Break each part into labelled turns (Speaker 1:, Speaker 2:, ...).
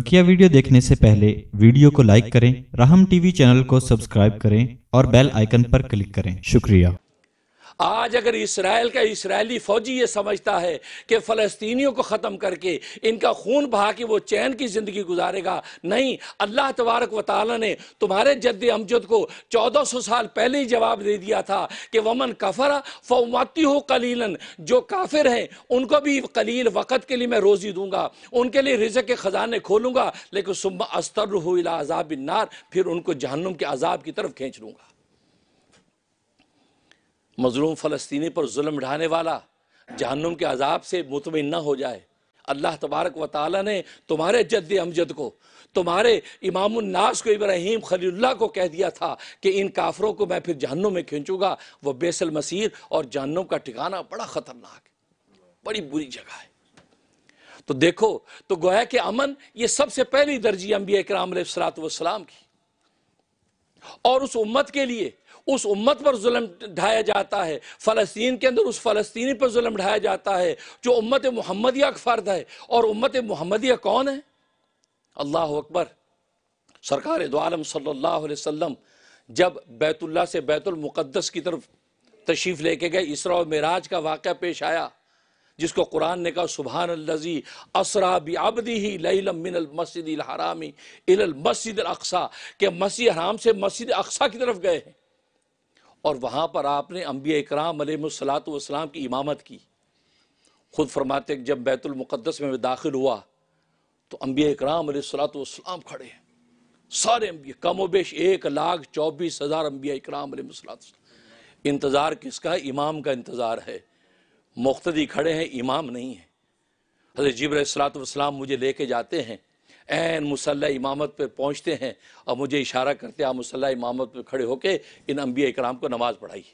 Speaker 1: बकिया वीडियो देखने से पहले वीडियो को लाइक करें राहम टीवी चैनल को सब्सक्राइब करें और बेल आइकन पर क्लिक करें शुक्रिया आज अगर इसराइल का इसराइली फौजी ये समझता है कि फ़लस्तियों को ख़त्म करके इनका खून बहा के वो चैन की ज़िंदगी गुजारेगा नहीं अल्लाह तबारक व ताली ने तुम्हारे जद अमजद को चौदह सौ साल पहले ही जवाब दे दिया था कि वमन कफरा फौमती हो कलीलन जो काफिर हैं उनको भी कलील वक़्त के लिए मैं रोज़ी दूंगा उनके लिए रिज के ख़जाने खोलूँगा लेकिन सुबह अस्तर हो अजाब नार फिर उनको जहनुम के अजाब की तरफ खींच लूँगा मजलूम फ़लस्तनी पर म ढाने वाला जहन्नुम के अजाब से मुतमिन न हो जाए अल्लाह तबारक व ताली ने तुम्हारे जद अमजद को तुम्हारे इमामनास को इब्राहिम खलील को कह दिया था कि इन काफरों को मैं फिर जहन्नुम में खींचूंगा वह बेसल मसीर और जहन्नुम का ठिकाना बड़ा ख़तरनाक है बड़ी बुरी जगह है तो देखो तो गोया के अमन ये सबसे पहली दर्जी अम्बिया कराम सलात वसलाम की और उस उम्मत के लिए उस उम्मत पर जुल्म ढाया जाता है फ़लस्तीन के अंदर उस फ़लस्तीनी पर जुल्म ढाया जाता है जो उम्मत महमदिया का फ़र्द है और उम्मत महमदिया कौन है अल्लाह अकबर सरकार दोम सल्ला वसम जब बैतुल्ला से बैतुलमक़दस की तरफ तशरीफ़ लेके गए इसरा और मराज का वाक़ पेश आया जिसको कुरान ने कहा सुबहान असरा बी आबदी ही लमिन मस्जिद हरामी मस्जिद अक्सा के मस्जिद हराम से मस्जिद अक्सा की तरफ गए हैं और वहाँ पर आपने अम्बिया इकराम अलमसलात की इमामत की खुद फरमाते जब बैतुलमक़दस में दाखिल हुआ तो अम्बिया इकराम अलसलात खड़े हैं सारे अम्बिया कम व बेश एक लाख चौबीस हज़ार अम्बिया इकराम अलमसलात इंतज़ार किसका इमाम का इंतज़ार है मुख्तदी खड़े हैं इमाम नहीं है हजरत जबरसलात वसलाम मुझे लेके जाते हैं एन मुसल इमामत पर पहुँचते हैं और मुझे इशारा करते हैं आप मुसल इमामत पर खड़े होकर इन अम्बिया इक्राम को नमाज़ पढ़ाइए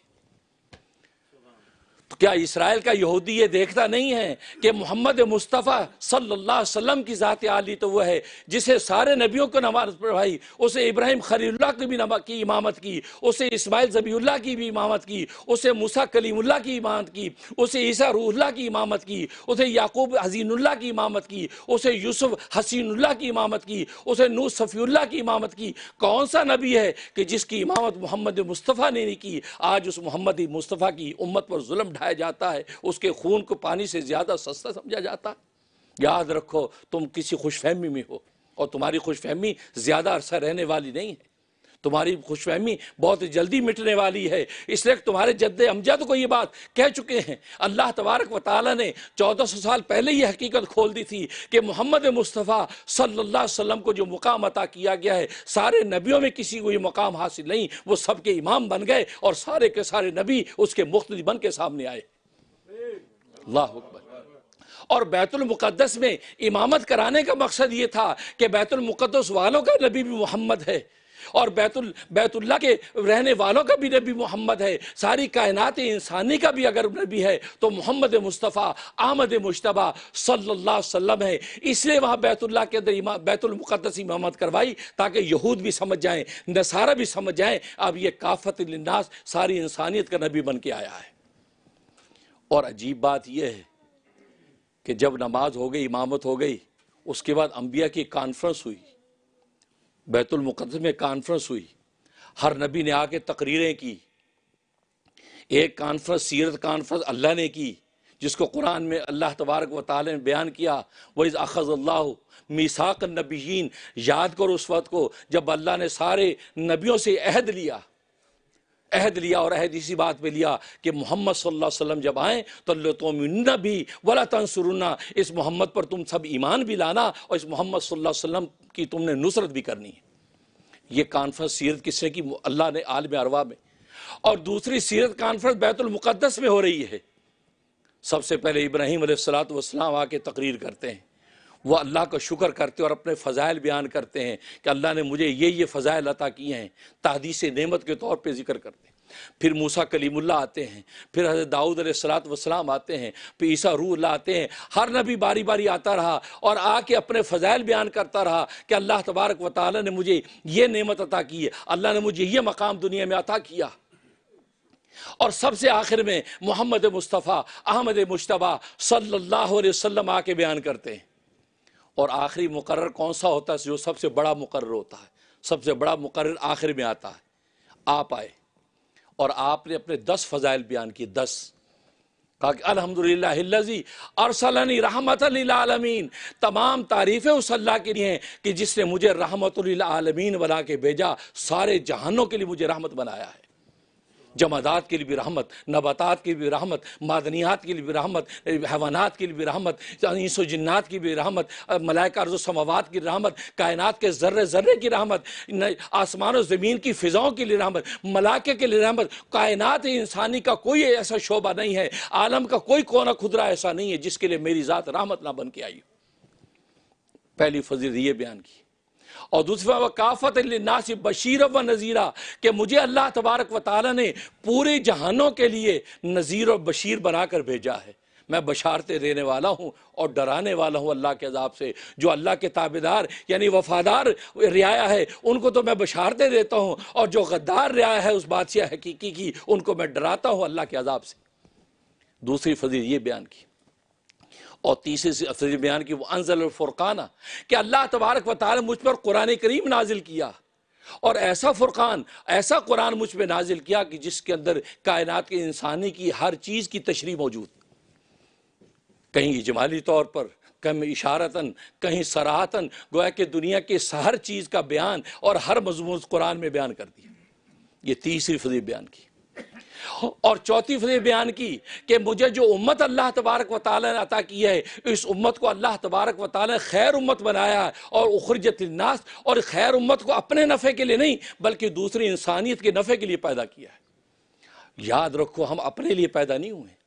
Speaker 1: तो क्या इसराइल का यहूदी ये देखता नहीं है कि मोहम्मद मुस्तफ़ा सल्लल्लाहु अलैहि वसल्लम की ज़ात आली तो वह है जिसे सारे नबियों को नमाज पढ़वाई उसे इब्राहिम खलील्ला की भी नमा की इमामत की उसे इस्माइल जबील्ला की भी इमामत की उसे मूसा कलीमुल्ला की इमामत की उसे ईसा रूहल्ला की इमामत की उसे याकूब हजीनुल्ला की इमामत की उसे यूसुफ हसीनुल्ला की इमामत की उसे नू सफ़ील्ला की इमामत की कौन सा नबी है कि जिसकी इमामत मोहम्मद मुस्तफ़ा ने नहीं की आज उस मोहम्मद मुस्तफ़ा की उम्मत पर जुल्म चढ़ाया जाता है उसके खून को पानी से ज़्यादा सस्ता समझा जाता है याद रखो तुम किसी खुशफहमी में हो और तुम्हारी खुशफहमी ज़्यादा अरसा रहने वाली नहीं है तुम्हारी खुशफहमी बहुत जल्दी मिटने वाली है इसलिए तुम्हारे जद्द अमजद को ये बात कह चुके हैं अल्लाह तबारक व ताली ने चौदह सौ साल पहले ये हकीकत खोल दी थी कि मोहम्मद मुस्तफ़ा सल्ला वसम को जो मुकाम अता किया गया है सारे नबियों में किसी को ये मुकाम हासिल नहीं वो सबके इमाम बन गए और सारे के सारे नबी उसके मुख्त बन के सामने आए अल्लाह अकबर और बैतुलमुक़दस में इमामत कराने का मकसद ये था कि बैतुलमक़दस वालों का नबी भी मोहम्मद है और बैतुल बैतुल्ला के रहने वालों का भी नबी मोहम्मद है सारी कायनात इंसानी का भी अगर नबी है तो मोहम्मद मुस्तफ़ा आमद मुशतबा सल्ला वसलम है इसलिए वहाँ बैतुल्ला के अंदर बैतुलमुक़दस इमामत करवाई ताकि यहूद भी समझ जाएँ नसारा भी समझ जाएँ अब ये काफ़त लिन्नास सारी इंसानियत का नबी बन के आया है और अजीब बात यह है कि जब नमाज हो गई इमामत हो गई उसके बाद अम्बिया की कॉन्फ्रेंस हुई बैतुलमक़दस में कॉन्फ्रेंस हुई हर नबी ने आके तकरीरें की एक कॉन्फ्रेंस सीरत कॉन्फ्रेंस अल्लाह ने की जिसको कुरान में अल्लाह तबारक व ताली ने बयान किया वही अखज़ अल्लाह मीसाक नबीन याद करो उस वक्त को जब अल्लाह ने सारे नबियों से अहद लिया अहद लिया और अहद इसी बात पे लिया कि मोहम्मद सल्लल्लाहु अलैहि वसल्लम जब आए तो तुमन्ना भी वला तंसरुन्ना इस मोहम्मद पर तुम सब ईमान भी लाना और इस मोहम्मद सल्लल्लाहु अलैहि वसल्लम की तुमने नुसरत भी करनी है ये कॉन्फ्रेंस सीरत किसने की अल्लाह ने आलम अरवा में और दूसरी सीरत कॉन्फ्रेंस बैतुलमक़दस में हो रही है सबसे पहले इब्राहिम सलात वसलाम आके तकरीर करते हैं वो अल्लाह का शुक्र करते और अपने फ़ज़ाइल बयान करते हैं कि अल्लाह ने मुझे ये ये फ़ज़ाइल अता किए हैं तहदीस नेमत के तौर पर जिक्र करते हैं फिर मूसा कलीमुल्ला आते हैं फिर हज़रत दाऊद सलात वसलाम आते हैं फिर ईसा रूल्ला आते हैं हर नबी बारी बारी आता रहा और आके अपने फ़ज़ाइल बयान करता रहा कि अल्लाह तबारक व ताली ने मुझे ये नेमत अता की है अल्लाह ने मुझे ये मकाम दुनिया में अता किया और सबसे आखिर में मोहम्मद मुस्तफ़ा अहमद मुशतबा सल्लल्लाहु अलैहि वसल्लम आके बयान करते हैं और आखिरी मुकर कौन सा होता है जो सबसे बड़ा मुकर होता है सबसे बड़ा मुकर आखिर में आता है आप आए और आपने अपने दस फजाइल बयान किए दस कहा कि अलहमदिल्लाजी अरसलनी रहमत आलमीन तमाम तारीफ़ें उस अल्लाह के लिए हैं कि जिसने मुझे रहमत आलमीन बना के भेजा सारे जहानों के लिए मुझे रहमत बनाया है जमादात के लिए भी रहमत नबातात के लिए भी रहमत मादनियात के लिए भी रहमत हैवानात के लिए भी रहमत इंसो जन्नात की भी रहमत मलाइका अर्ज समावत की रहमत कायनात के ज़र्रे ज़र्रे की रहमत आसमान और ज़मीन की फ़िज़ाओं के लिए रहमत मलाके के लिए रहमत कायनात इंसानी का कोई ऐसा शोबा नहीं है आलम का कोई कोना खुदरा ऐसा नहीं है जिसके लिए मेरी ज़ात रहमत ना बन के आई पहली फजीलत ये बयान की और दूसरा वकाफ़त नासिर बशीर व नज़ीरा कि मुझे अल्लाह तबारक व ताली ने पूरे जहानों के लिए नज़ीर और बशीर बनाकर भेजा है मैं बशारते देने वाला हूँ और डराने वाला हूँ अल्लाह के अजाब से जो अल्लाह के ताबेदार यानी वफादार रियाया है उनको तो मैं बशारते देता हूँ और जो गद्दार रियाया है उस बादशाह हकीकी की उनको मैं डराता हूँ अल्लाह के अजाब से दूसरी फजीर ये बयान की और तीसरे बयान की वह फुरकाना कि अल्लाह तबारक व ताल मुझ पर कुरान करीम नाजिल किया और ऐसा फ़ुरक़ान ऐसा कुरान मुझ पर नाजिल किया कि जिसके अंदर कायनात के इंसानी की हर चीज़ की तशरी मौजूद कहीं इजमाली तौर पर कहीं इशारतन कहीं सराहतन गोया कि दुनिया के हर चीज़ का बयान और हर मजमून कुरान में बयान कर दिया ये तीसरी फजीब बयान की और चौथी फिर बयान की कि मुझे जो उम्मत अल्लाह तबारक व ने अता की है इस उम्मत को अल्लाह तबारक व ने खैर उम्मत बनाया है और उखरजत नास और खैर उम्मत को अपने नफ़े के लिए नहीं बल्कि दूसरी इंसानियत के नफ़े के लिए पैदा किया है याद रखो हम अपने लिए पैदा नहीं हुए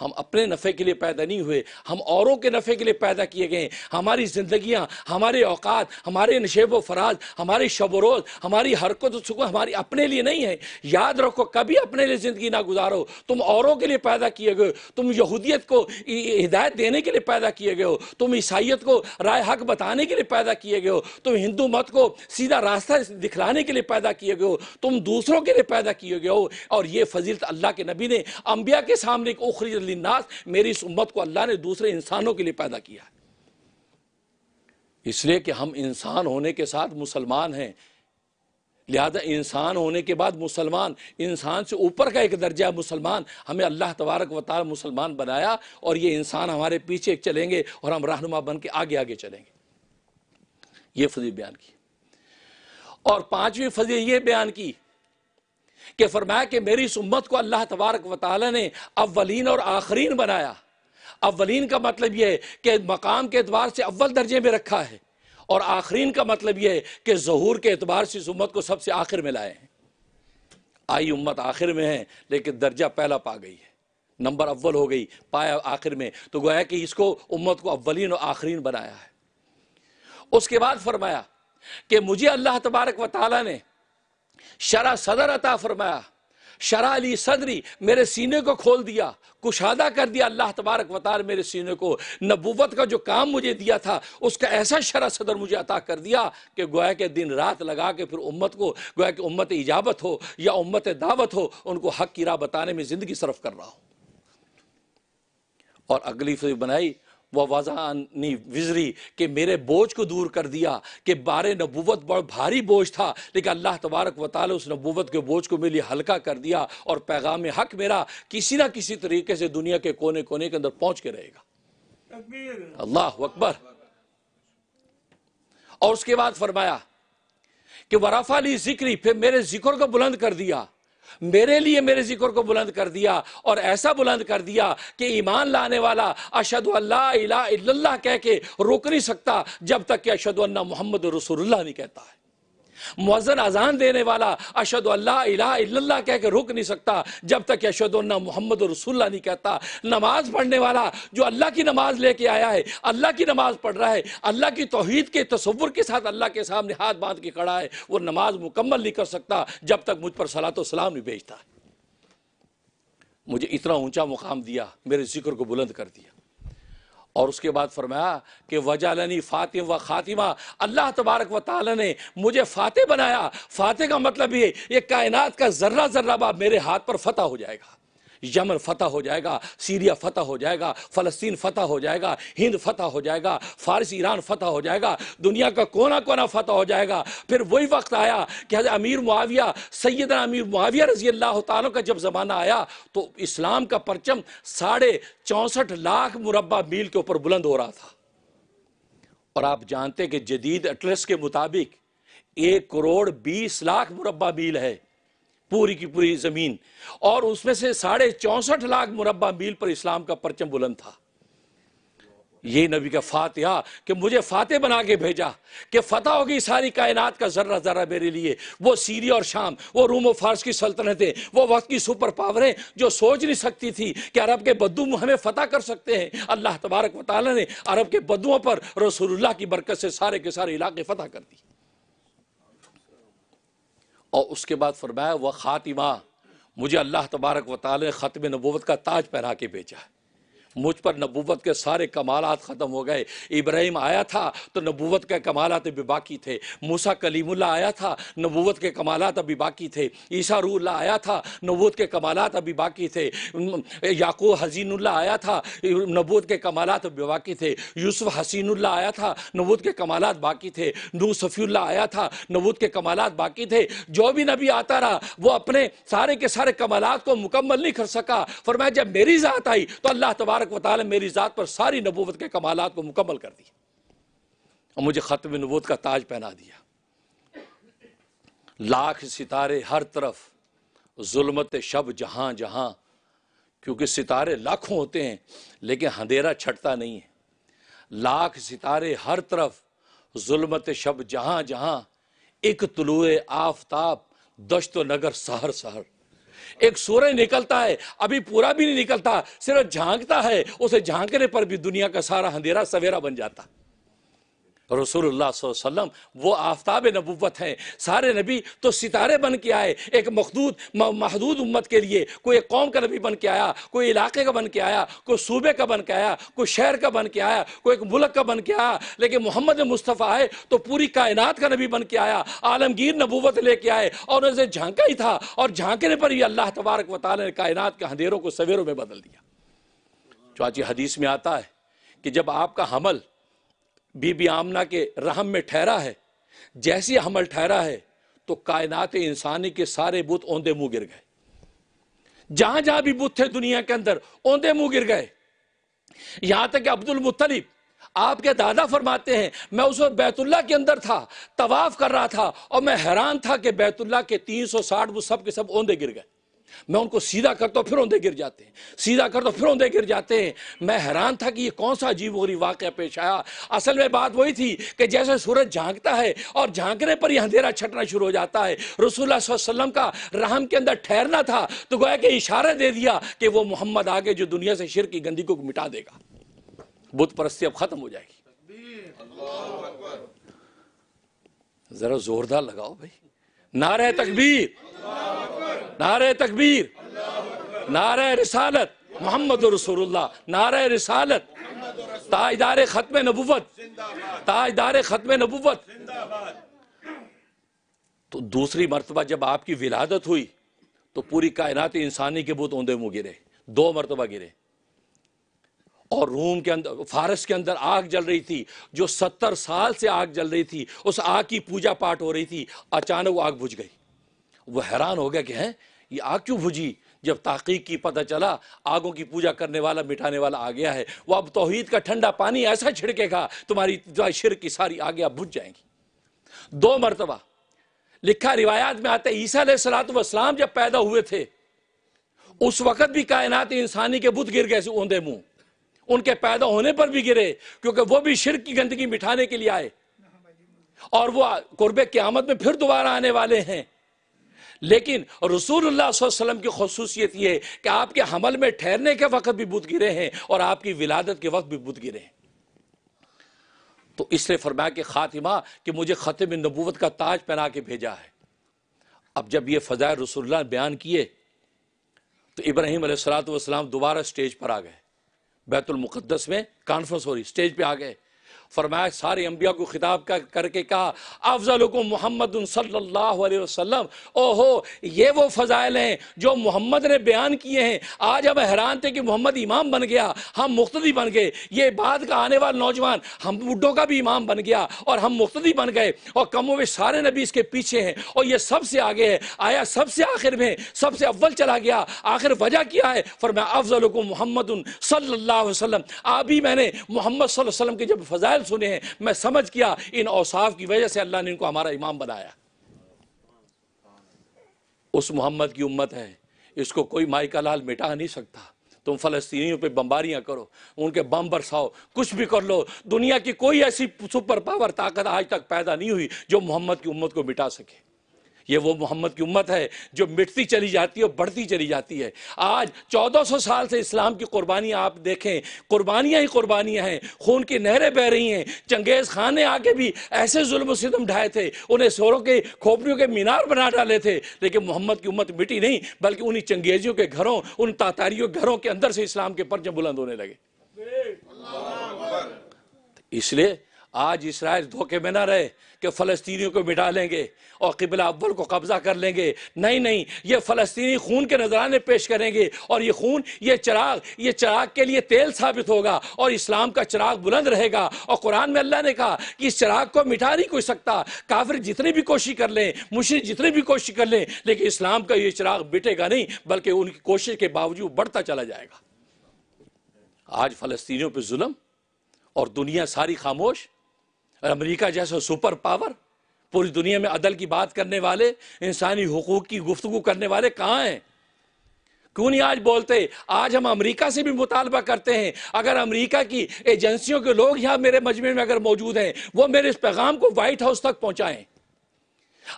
Speaker 1: हम अपने नफ़े के लिए पैदा नहीं हुए हम औरों के नफ़े के लिए पैदा किए गए हमारी ज़िंदियाँ हमारे औकात हमारे नशेब व फराज हमारे शब रोज़ हमारी हरकत सुकून हमारी अपने लिए नहीं है याद रखो कभी अपने लिए ज़िंदगी ना गुजारो तुम औरों के लिए पैदा किए गए तुम यहूदियत को हिदायत देने के लिए पैदा किए गए हो तुम ईसाइत को राय हक बताने के लिए पैदा किए गए हो तुम हिंदू मत को सीधा रास्ता दिखलाने के लिए पैदा किए गए हो तुम दूसरों के लिए पैदा किए गए हो और ये फजीलत अल्लाह के नबी ने अम्बिया के सामने एक उखरी लिन्नास मेरी इस उम्मत को अल्लाह ने दूसरे इंसानों के लिए पैदा किया है इसलिए कि हम इंसान होने के साथ मुसलमान हैं लिहाजा इंसान होने के बाद मुसलमान इंसान से ऊपर का एक दर्जा मुसलमान हमें अल्लाह तबारक व मुसलमान बनाया और ये इंसान हमारे पीछे चलेंगे और हम रहनुमा बन के आगे आगे चलेंगे ये फजी बयान की और पांचवी फजी ये बयान की कि फरमाया कि मेरी इस उम्मत को अल्लाह तबारक वाली ने अव्वलीन और आखरीन बनाया अव्वलीन का मतलब यह है कि मकाम के एतबार से अव्वल दर्जे में रखा है और आखरीन का मतलब यह है कि जहूर के एतबार से इस उम्मत को सबसे आखिर में लाए हैं आई उम्मत आखिर में है लेकिन दर्जा पहला पा गई है नंबर अव्वल हो गई पाया आखिर में तो गोया कि इसको उम्मत को अव्वलिन और आखरीन बनाया है उसके बाद फरमाया कि मुझे अल्लाह तबारक व ताली ने शरा सदर अता फरमाया शरा अली सदरी मेरे सीने को खोल दिया कुशादा कर दिया अल्लाह तबारक वतार मेरे सीने को नबूवत का जो काम मुझे दिया था उसका ऐसा शरा सदर मुझे अता कर दिया कि गोया के दिन रात लगा के फिर उम्मत को गोया कि उम्मत इजाबत हो या उम्मत दावत हो उनको हक की राह बताने में ज़िंदगी सरफ कर रहा हूं और अगली फिर बनाई वह वजानी विजरी कि मेरे बोझ को दूर कर दिया कि बार नबूवत बड़ा भारी बोझ था लेकिन अल्लाह तबारक व ताल उस नबूवत के बोझ को मेरे लिए हल्का कर दिया और पैगाम हक मेरा किसी ना किसी तरीके से दुनिया के कोने कोने के अंदर पहुंच के रहेगा अल्लाह अकबर और उसके बाद फरमाया कि वराफा ली जिक्री फिर मेरे जिक्र को बुलंद कर दिया मेरे लिए मेरे जिक्र को बुलंद कर दिया और ऐसा बुलंद कर दिया कि ईमान लाने वाला अशद अल्लाह कह के रोक नहीं सकता जब तक कि अशद मोहम्मद रसूलुल्लाह नहीं कहता है मुजन अजान देने वाला अशद अल्लाह कह के रुक नहीं सकता जब तक अशद ना मोहम्मद रसुल्ला नहीं कहता नमाज पढ़ने वाला जो अल्लाह की नमाज लेके आया है अल्लाह की नमाज पढ़ रहा है अल्लाह की तोहहीद के तस्वुर के साथ अल्लाह के सामने हाथ बांध के खड़ा है वो नमाज मुकम्मल नहीं कर सकता जब तक मुझ पर सलात सलाम नहीं भेजता मुझे इतना ऊंचा मुकाम दिया मेरे जिक्र को बुलंद कर दिया और उसके बाद फरमाया कि वजालनी फ़ातिम व ख़ातिमा अल्लाह तबारक व ताली ने मुझे फ़ातिह बनाया फ़ातह का मतलब ये ये कायनात का ज़र्रा ज़र्रा बाब मेरे हाथ पर फतह हो जाएगा यमन फतह हो जाएगा सीरिया फतह हो जाएगा फ़लस्तीन फतह हो जाएगा हिंद फतह हो जाएगा फारसी ईरान फतह हो जाएगा दुनिया का कोना कोना फतह हो जाएगा फिर वही वक्त आया कि हज़र अमीर मुआविया सैद अमीर मुआविया रजी अल्लाह तु का जब ज़माना आया तो इस्लाम का परचम साढ़े चौंसठ लाख मुरबा मील के ऊपर बुलंद हो रहा था और आप जानते कि जदीद एटलस के मुताबिक एक करोड़ बीस लाख मुरबा मील है पूरी की पूरी ज़मीन और उसमें से साढ़े चौंसठ लाख मुरबा मील पर इस्लाम का परचम बुलंद था ये नबी का फातिहा कि मुझे फातह बना के भेजा कि फतेह होगी सारी कायनात का जर्रा जर्रा मेरे लिए वो सीरिया और शाम वो रूम और फारस की सल्तनतें वो वक्त की सुपर पावरें जो सोच नहीं सकती थी कि अरब के बद्दू हमें फतेह कर सकते हैं अल्लाह तबारक वाली ने अरब के बद्दुओं पर रसूलुल्लाह की बरकत से सारे के सारे इलाके फतेह कर दिए और उसके बाद फरमाया वह ख़ातिमा मुझे अल्लाह तबारक वाली ख़त्म नबूत का ताज पहना के बेचा है मुझ पर नबूवत के सारे कमालत ख़त्म हो गए इब्राहिम आया था तो नबूवत के कमालत अभी बाकी थे मूसा कलीमुल्ला आया था नबूवत के कमालत अभी बाकी थे ईसा रूल्ला आया था नबूत के कमालत अभी बाकी थे याकूब हसीनुल्ला आया था नबूत के कमालत अभी बाकी थे यूसुफ हसीनुल्ला आया था नबूत के कमालत बाकी थे नू सफ़ील्ला आया था नबूत के कमालत बाकी थे जो भी नबी आता रहा वो अपने सारे के सारे कमालत को मुकम्मल नहीं कर सका फरमाया जब मेरी ज़ात आई तो अल्लाह तबार तबारक वाले मेरी ज़ात पर सारी नबूवत के कमालत को मुकम्मल कर दिया और मुझे ख़त्म नबूत का ताज पहना दिया लाख सितारे हर तरफ जुलमत शब जहाँ जहाँ क्योंकि सितारे लाखों होते हैं लेकिन अंधेरा छटता नहीं है लाख सितारे हर तरफ जुलमत शब जहाँ जहाँ एक तुलुए आफताब दश्त नगर सहर सहर एक सूर्य निकलता है अभी पूरा भी नहीं निकलता सिर्फ झांकता है उसे झांकने पर भी दुनिया का सारा अंधेरा सवेरा बन जाता है रसूलुल्लाह वसल्लम वो आफ्ताब नबूवत हैं सारे नबी तो सितारे बन के आए एक मखदूद महदूद उम्मत के लिए कोई एक कौम का नबी बन के आया कोई इलाके का बन के आया कोई सूबे का बन के आया कोई शहर का बन के आया कोई एक मुल्क का बन के आया लेकिन मोहम्मद मुस्तफ़ा आए तो पूरी कायनात का नबी बन के आया आलमगीर नबूवत लेके आए और उनसे झांका ही था और झांकने पर ही अल्लाह तबारक व वाल ने कायनात के अंधेरों को सवेरों में बदल दिया चाची हदीस में आता है कि जब आपका हमल बीबी आमना के रहम में ठहरा है जैसी हमल ठहरा है तो कायनात इंसानी के सारे बुत औंधे मुंह गिर गए जहां जहां भी बुत थे दुनिया के अंदर ओंधे मुंह गिर गए यहां तक कि अब्दुल मुतलिब आपके दादा फरमाते हैं मैं उस वक्त बैतुल्ला के अंदर था तवाफ कर रहा था और मैं हैरान था कि बैतुल्ला के तीन सौ साठ वो सब के सब ओंधे गिर गए मैं उनको सीधा करता तो हूँ फिर औंधे गिर जाते हैं सीधा करता तो हूँ फिर औंधे गिर जाते हैं मैं हैरान था कि ये कौन सा अजीब वरी वाक़ पेश आया असल में बात वही थी कि जैसे सूरज झांकता है और झांकने पर ही अंधेरा छटना शुरू हो जाता है रसूल वसलम का रहम के अंदर ठहरना था तो गोया कि इशारा दे दिया कि वो मोहम्मद आगे जो दुनिया से शिर की गंदी को मिटा देगा बुत परस्ती अब ख़त्म हो जाएगी ज़रा जोरदार लगाओ भाई नारे तकबीर नारे तकबीर नारे रसालत मोहम्मद रसोल्ला नारे रसालत ताजदार ख़त्म नबूवत ताजदार ख़त्म नबूवत तो दूसरी मरतबा जब आपकी विलादत हुई तो पूरी कायनाती इंसानी के बुत औंधे मुँह गिरे दो मरतबा गिरे और रूम के अंदर फारस के अंदर आग जल रही थी जो सत्तर साल से आग जल रही थी उस आग की पूजा पाठ हो रही थी अचानक वो आग बुझ गई वो हैरान हो गया कि हैं ये आग क्यों बुझी जब तहकीक की पता चला आगों की पूजा करने वाला मिटाने वाला आ गया है वह अब तोहहीद का ठंडा पानी ऐसा छिड़केगा तुम्हारी शिर की सारी आगे अब बुझ जाएंगी दो मरतबा लिखा रिवायात में आते ईसा ईसा सलातम जब पैदा हुए थे उस वक़्त भी कायनात इंसानी के बुध गिर गए ऊंधे मुंह उनके पैदा होने पर भी गिरे क्योंकि वो भी शिर की गंदगी मिठाने के लिए आए और वो की आमद में फिर दोबारा आने वाले हैं लेकिन रसूल वसल्लम की खसूसियत यह कि आपके हमल में ठहरने के वक्त भी बुध गिरे हैं और आपकी विलादत के वक्त भी बुध गिरे हैं तो इसलिए फरमाया कि खातिमा कि मुझे खतम नबूवत का ताज पहना के भेजा है अब जब ये फ़जाय रसुल्ला बयान किए तो इब्राहिम सलात दोबारा स्टेज पर आ गए बैतुलमुक़दस में कॉन्फ्रेंस हो रही स्टेज पे आ गए फरमाया सारे अम्बिया को खिताब कर करके कहा अफजल को मोहम्मद वसल्लम ओहो ये वो फ़जाइल हैं जो मोहम्मद ने बयान किए हैं आज हम हैरान थे कि मोहम्मद इमाम बन गया हम मुख्तदी बन गए ये बाद का आने वाला नौजवान हम बुढ़ों का भी इमाम बन गया और हम मुख्तदी बन गए और कमों में सारे नबी इसके पीछे हैं और ये सबसे आगे है आया सबसे आखिर में सबसे अव्वल चला गया आखिर वजह क्या है फरमाया अफजल को मोहम्मद सल्ला वसलम आप भी मैंने मोहम्मद वसल्लम के जब फ़जाइल अफाल सुने हैं मैं समझ किया इन औसाफ की वजह से अल्लाह ने इनको हमारा इमाम बनाया उस मोहम्मद की उम्मत है इसको कोई माई का लाल मिटा नहीं सकता तुम फलस्तीनियों पे बम्बारियाँ करो उनके बम बरसाओ कुछ भी कर लो दुनिया की कोई ऐसी सुपर पावर ताकत आज तक पैदा नहीं हुई जो मोहम्मद की उम्मत को मिटा सके ये वो मोहम्मद की उम्मत है जो मिटती चली जाती है और बढ़ती चली जाती है आज 1400 साल से इस्लाम की कुर्बानियाँ आप देखें कुर्बानियाँ ही कुर्बानियाँ हैं खून की नहरें बह रही हैं चंगेज़ खान ने आके भी ऐसे जुल्म सितम ढाए थे उन्हें शोरों के खोपड़ियों के मीनार बना डाले थे लेकिन मोहम्मद की उम्मत मिटी नहीं बल्कि उन्हीं चंगेजियों के घरों उन तातारियों के घरों के अंदर से इस्लाम के परचम बुलंद होने लगे इसलिए आज इसराइल धोखे में ना रहे कि फ़लस्तीनियों को मिटा लेंगे और किबला अव्वल को कब्ज़ा कर लेंगे नहीं नहीं ये फ़लस्तीनी खून के नजराने पेश करेंगे और ये खून ये चराग ये चराग के लिए तेल साबित होगा और इस्लाम का चराग बुलंद रहेगा और कुरान में अल्लाह ने कहा कि इस चराग को मिटा नहीं कोई सकता काफिर जितनी भी कोशिश कर लें मुशरक जितनी भी कोशिश कर लें लेकिन इस्लाम का ये चराग बिटेगा नहीं बल्कि उनकी कोशिश के बावजूद बढ़ता चला जाएगा आज फ़लस्तियों पर म और दुनिया सारी खामोश और अमरीका जैसा सुपर पावर पूरी दुनिया में अदल की बात करने वाले इंसानी हकूक़ की गुफ्तु करने वाले कहाँ हैं क्यों नहीं आज बोलते आज हम अमेरिका से भी मुतालबा करते हैं अगर अमेरिका की एजेंसियों के लोग यहाँ मेरे मजमे में अगर मौजूद हैं वो मेरे इस पैगाम को वाइट हाउस तक पहुँचाएं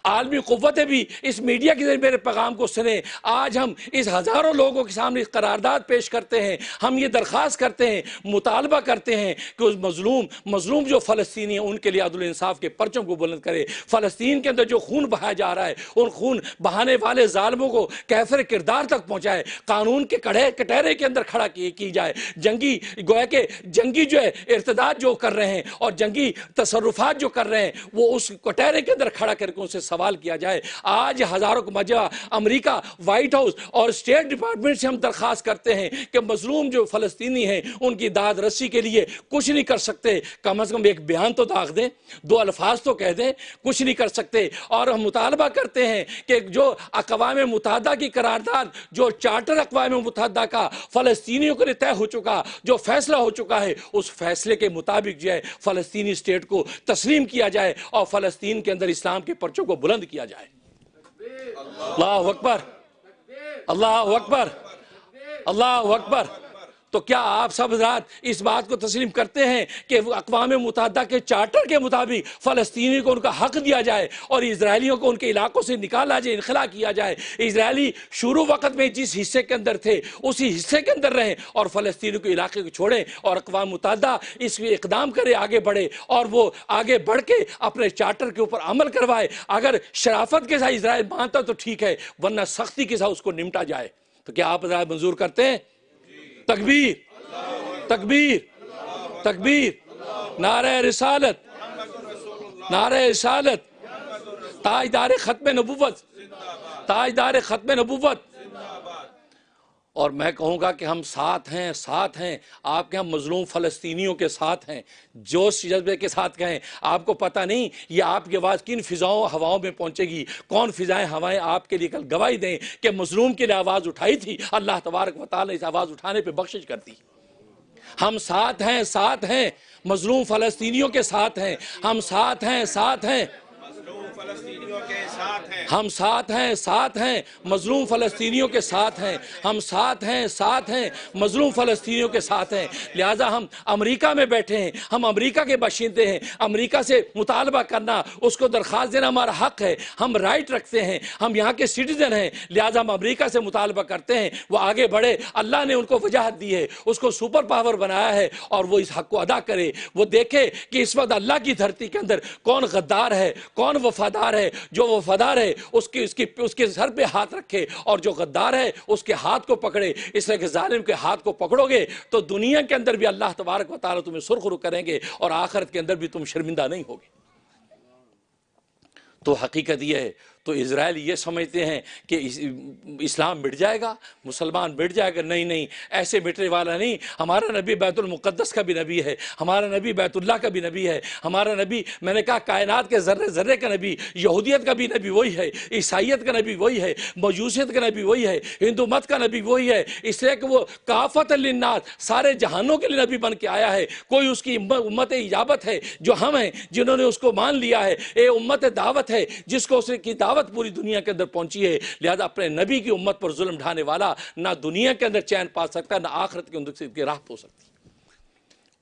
Speaker 1: आलमी क़वतें भी इस मीडिया के जरिए मेरे पैगाम को सुने आज हम इस हज़ारों लोगों के सामने करारदाद पेश करते हैं हम ये दरख्वास्त करते हैं मुतालबा करते हैं कि उस मजलूम मजलूम जो फ़लस्तनी है उनके लिए अदलानसाफ़ के परचम को बुलंद करे फ़लस्तीन के अंदर जो खून बहाया जा रहा है उन खून बहाने वाले ालमों को कैफर किरदार तक पहुँचाए कानून के कड़े कटहरे के अंदर खड़ा की, की जाए जंगी गोया के जंगी जो है इरतदाद जो कर रहे हैं और जंगी तसरुफात जो कर रहे हैं वो उस कटहरे के अंदर खड़ा करके उनसे सवाल किया जाए आज हज़ारों का मजा अमरीका व्हाइट हाउस और स्टेट डिपार्टमेंट से हम दरखास्त करते हैं कि मजलूम जो फ़लस्तनी हैं उनकी दाद रसी के लिए कुछ नहीं कर सकते कम अज़ कम एक बयान तो दाग दें दो अल्फाज तो कह दें कुछ नहीं कर सकते और हम मुतालबा करते हैं कि जो अकवाम मुतहदा की करारदाद जो चार्टर अकवाम मुतहदा का फ़लस्तियों के लिए तय हो चुका जो फैसला हो चुका है उस फैसले के मुताबिक जो है फ़लस्तनी स्टेट को तस्लीम किया जाए और फ़लस्तीन के अंदर इस्लाम के पर्चों को को बुलंद किया जाए अल्लाह अकबर अल्लाह अकबर अल्लाह अकबर तो क्या आप सब हजरात इस बात को तस्लीम करते हैं कि अकवा मुतहदा के चार्टर के मुताबिक फ़लस्तीनी को उनका हक दिया जाए और इसराइलियों को उनके इलाकों से निकाला जाए इनखला किया जाए इसराइली शुरू वक्त में जिस हिस्से के अंदर थे उसी हिस्से के अंदर रहें और फ़लस्तीनी के इलाके को छोड़ें और अकवा मुतहदा इस इकदाम करें आगे बढ़े और वो आगे बढ़ के अपने चार्टर के ऊपर अमल करवाए अगर शराफत के साथ इसराइल मानता तो ठीक है वरना सख्ती के साथ उसको निमटा जाए तो क्या आप मंजूर करते हैं तकबीर तकबीर तकबीर नार रसालत नार रसालत ताजदार ख़त्म नबूवत ताजदार ख़त्म नबूवत और मैं कहूँगा कि हम साथ हैं साथ हैं आपके यहाँ मजलूम फ़लस्तीनियों के साथ हैं जोश जज्बे के साथ कहें आपको पता नहीं ये आपकी आवाज़ किन फ़िज़ाओं हवाओं में पहुँचेगी कौन फ़िज़ाएँ हवाएँ आपके लिए कल गवाही दें कि मजलूम के लिए आवाज़ उठाई थी अल्लाह तबारक वाल ने इस आवाज़ उठाने पर बख्शिश कर दी हम साथ हैं साथ हैं मजलूम फ़लस्तीनियों के साथ हैं हम साथ हैं साथ हैं साथ हम साथ हैं साथ हैं मजलूम फलस्तीनियों के साथ हैं हम साथ हैं साथ हैं मजलूम फलस्तीनियों के साथ हैं लिहाजा हम अमेरिका में बैठे हैं हम अमेरिका के बाशिंदे हैं अमेरिका से मुतालबा करना उसको दरख्वास्त देना हमारा हक है हम राइट रखते हैं हम यहाँ के सिटीजन हैं लिहाजा हम अमरीका से मुतालबा करते हैं वह आगे बढ़े अल्लाह ने उनको वजाहत दी है उसको सुपर पावर बनाया है और वो इस हक को अदा करे वो देखे कि इस वक्त अल्लाह की धरती के अंदर कौन गद्दार है कौन वफादार वफादार है जो वफादार है उसकी उसकी उसके सर पे हाथ रखे और जो गद्दार है उसके हाथ को पकड़े इसलिए कि जालिम के हाथ को पकड़ोगे तो दुनिया के अंदर भी अल्लाह तबारक वाल तुम्हें रुख करेंगे और आखिरत के अंदर भी तुम शर्मिंदा नहीं होगे तो हकीकत यह है तो इसराइल ये समझते हैं कि इस, इस्लाम मिट जाएगा मुसलमान मिट जाएगा नहीं नहीं ऐसे मिटने वाला नहीं हमारा नबी बैतुलमुक़दस का भी नबी है हमारा नबी बैतुल्ला का भी नबी है हमारा नबी मैंने कहा कायनात के ज़र्रे ज़र्रे का नबी यहूदियत का भी नबी वही है ईसाइत का नबी वही है मयूसीत का नबी वही है हिंदू मत का नबी वही है इसलिए कि वो काफ़त लिन्नात सारे जहानों के लिए नबी बन के आया है कोई उसकी उम्मत इजाबत है जो हम हैं जिन्होंने उसको मान लिया है ए उम्मत दावत है जिसको उसने किताब दावत पूरी दुनिया के अंदर पहुंची है लिहाजा अपने नबी की उम्मत पर जुल्म ढाने वाला ना दुनिया के अंदर चैन पा सकता ना आखरत के की राहत हो सकती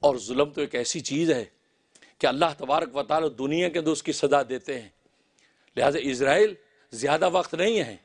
Speaker 1: और जुल्म तो एक ऐसी चीज़ है कि अल्लाह तबारक वाल दुनिया के अंदर उसकी सजा देते हैं लिहाजा इसराइल ज़्यादा वक्त नहीं है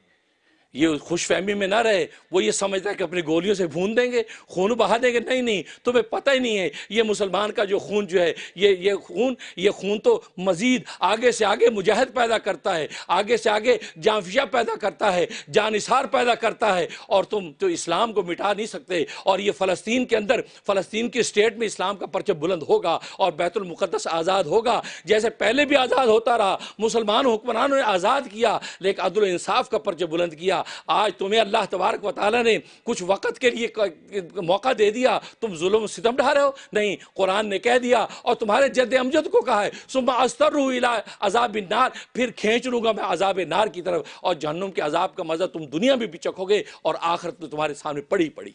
Speaker 1: ये खुश फहमी में ना रहे वो ये समझता है कि अपनी गोलियों से भून देंगे खून बहा देंगे नहीं नहीं तुम्हें पता ही नहीं है ये मुसलमान का जो खून जो है ये ये खून ये खून तो मज़ीद आगे से आगे मुजाहद पैदा करता है आगे से आगे जाफिया पैदा करता है जानसार पैदा करता है और तुम तो इस्लाम को मिटा नहीं सकते और ये फ़लस्तीन के अंदर फ़लस्तीन की स्टेट में इस्लाम का परचम बुलंद होगा और बैतुलमक़दस आज़ाद होगा जैसे पहले भी आज़ाद होता रहा मुसलमान हुक्मरानों ने आज़ाद किया लेकिन अदल इंसाफ का परचम बुलंद किया आज तुम्हें अल्लाह तबारक वाली ने कुछ वक़्त के लिए मौका दे दिया तुम जुल्म सितम ढा रहे हो नहीं कुरान ने कह दिया और तुम्हारे जद अमजद को कहा है सुबह अस्तर रू इला अजाब नार फिर खींच लूँगा मैं अजाब नार की तरफ और जहन्नुम के अजाब का मज़ा तुम दुनिया में भी चखोगे और आखिरत में तुम्हारे सामने पड़ी पड़ी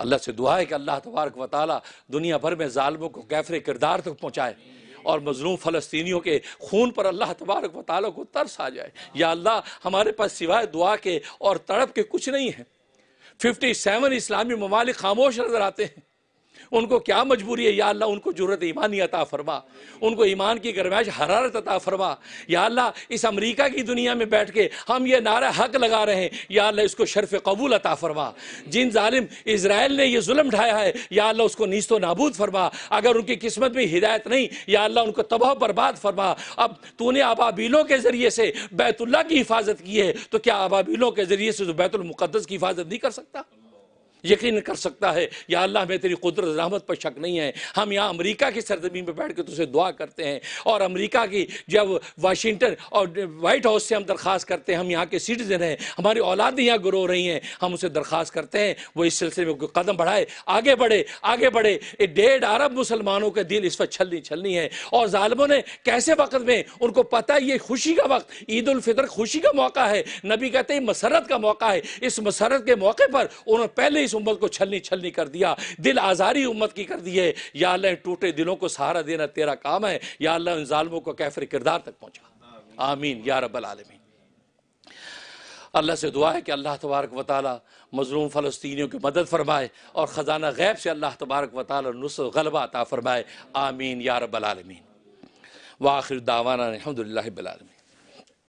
Speaker 1: अल्लाह से दुआ है कि अल्लाह तबारक वाली दुनिया भर में ालमों को कैफरे किरदार तक पहुँचाए और मजलूम फ़लस्तियों के खून पर अल्लाह तबारक वाली को तरस आ जाए या अल्लाह हमारे पास सिवाय दुआ के और तड़प के कुछ नहीं है फिफ्टी सेवन इस्लामी ममालिक खामोश नज़र आते हैं उनको क्या मजबूरी है या अल्लाह उनको जरूरत ईमानी अता फरमा उनको ईमान की गरमाइश हरारत अता फरमा या अल्लाह इस अमेरिका की दुनिया में बैठ के हम ये नारा हक लगा रहे हैं या अल्लाह इसको शर्फ कबूल अता फरमा जिन ालिम इसराइल ने यह जुलम ढाया है या अल्लाह उसको नीस्तो नाबूद फरमा अगर उनकी किस्मत में हिदायत नहीं या अल्लाह उनको तबाह बर्बाद फरमा अब तूने आबाबीलों के ज़रिए से बैतुल्ला की हिफाजत की है तो क्या आबाबीलों के ज़रिए से तो बैतुलमुकदस की हिफाजत नहीं कर सकता यकीन कर सकता है या अल्लाह में तेरी कुदरत रहमत पर शक नहीं है हम यहाँ अमेरिका की सरजमीन पर बैठ कर तुझे दुआ करते हैं और अमेरिका की जब वाशिंगटन और वाइट हाउस से हम दरख्वास्त करते हैं हम यहाँ के सिटीज़न हैं हमारी औलादें यहाँ ग्रो रही हैं हम उसे दरख्वास्त करते हैं वो इस सिलसिले में कदम बढ़ाए आगे बढ़े आगे बढ़े ये डेढ़ अरब मुसलमानों के दिल इस वक्त छलनी छलनी है और ालमों ने कैसे वक्त में उनको पता ये खुशी का वक्त ईद उलफ़ितर खुशी का मौका है नबी कहते हैं मसरत का मौका है इस मसरत के मौके पर उन्होंने पहले इस इस उम्मत को छलनी छलनी कर दिया दिल आज़ारी उम्मत की कर दी है या अल्लाह टूटे दिलों को सहारा देना तेरा काम है या अल्लाह उन ालमों को कैफर किरदार तक पहुंचा आमीन या रबालमीन अल्लाह से दुआ है कि अल्लाह तबारक व ताली मजलूम फ़लस्तियों की मदद फ़रमाए और ख़जाना गैब से अल्लाह तबारक व ताली नुसर गलबा अता फ़रमाए आमीन या रबालमीन वाखिर दावाना अलहमदिल्लाबलमीन